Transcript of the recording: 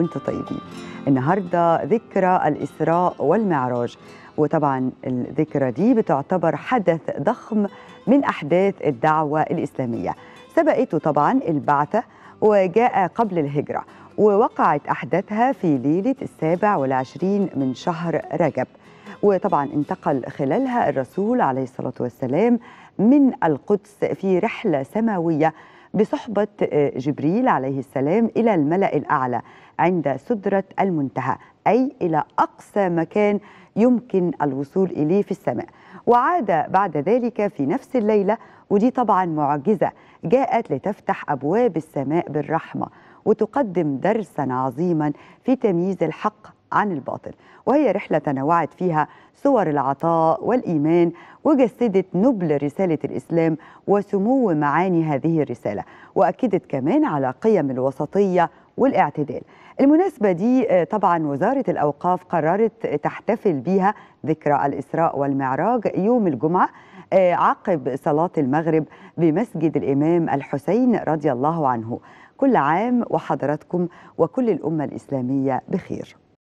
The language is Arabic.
وانتم طيبين النهارده ذكرى الاسراء والمعراج وطبعا الذكرى دي بتعتبر حدث ضخم من احداث الدعوه الاسلاميه سبقته طبعا البعثه وجاء قبل الهجره ووقعت احداثها في ليله السابع والعشرين من شهر رجب وطبعا انتقل خلالها الرسول عليه الصلاه والسلام من القدس في رحله سماويه بصحبة آه، جبريل عليه السلام إلى الملأ الأعلى عند سدرة المنتهى أي إلى أقصى مكان يمكن الوصول إليه في السماء وعاد بعد ذلك في نفس الليلة ودي طبعا معجزة جاءت لتفتح أبواب السماء بالرحمة وتقدم درسا عظيما في تمييز الحق عن الباطل وهي رحلة تنوعت فيها صور العطاء والإيمان وجسدت نبل رسالة الإسلام وسمو معاني هذه الرسالة وأكدت كمان على قيم الوسطية والاعتدال المناسبة دي آه، طبعا وزارة الأوقاف قررت تحتفل بيها ذكرى الإسراء والمعراج يوم الجمعة آه، عقب صلاة المغرب بمسجد الإمام الحسين رضي الله عنه كل عام وحضراتكم وكل الأمة الإسلامية بخير